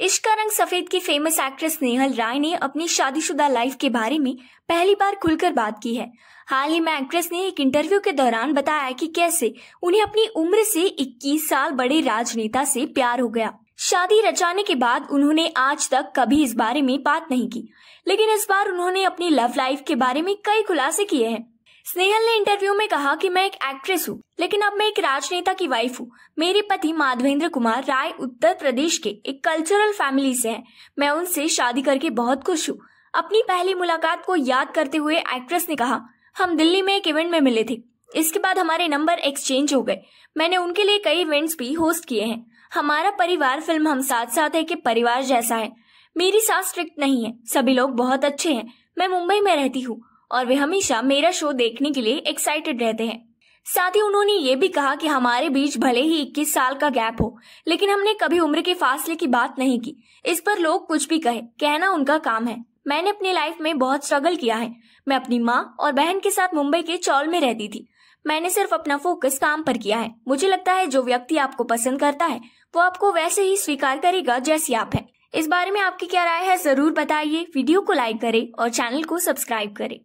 इश्क का रंग सफेद की फेमस एक्ट्रेस नेहल राय ने अपनी शादीशुदा लाइफ के बारे में पहली बार खुलकर बात की है हाल ही में एक्ट्रेस ने एक इंटरव्यू के दौरान बताया कि कैसे उन्हें अपनी उम्र से 21 साल बड़े राजनेता से प्यार हो गया शादी रचाने के बाद उन्होंने आज तक कभी इस बारे में बात नहीं की लेकिन इस बार उन्होंने अपनी लव लाइफ के बारे में कई खुलासे किए हैं स्नेहल ने इंटरव्यू में कहा कि मैं एक एक्ट्रेस हूँ लेकिन अब मैं एक राजनेता की वाइफ हूँ मेरे पति माधवेंद्र कुमार राय उत्तर प्रदेश के एक कल्चरल फैमिली से हैं मैं उनसे शादी करके बहुत खुश हूँ अपनी पहली मुलाकात को याद करते हुए एक्ट्रेस ने कहा हम दिल्ली में एक इवेंट में मिले थे इसके बाद हमारे नंबर एक्सचेंज हो गए मैंने उनके लिए कई इवेंट्स भी होस्ट किए हैं हमारा परिवार फिल्म हम साथ साथ है के परिवार जैसा है मेरी सास स्ट्रिक्ट नहीं है सभी लोग बहुत अच्छे हैं मैं मुंबई में रहती हूँ और वे हमेशा मेरा शो देखने के लिए एक्साइटेड रहते हैं साथ ही उन्होंने ये भी कहा कि हमारे बीच भले ही 21 साल का गैप हो लेकिन हमने कभी उम्र के फासले की बात नहीं की इस पर लोग कुछ भी कहे कहना उनका काम है मैंने अपनी लाइफ में बहुत स्ट्रगल किया है मैं अपनी माँ और बहन के साथ मुंबई के चौल में रहती थी मैंने सिर्फ अपना फोकस काम पर किया है मुझे लगता है जो व्यक्ति आपको पसंद करता है वो आपको वैसे ही स्वीकार करेगा जैसी आप हैं इस बारे में आपकी क्या राय है जरूर बताइए वीडियो को लाइक करें और चैनल को सब्सक्राइब करें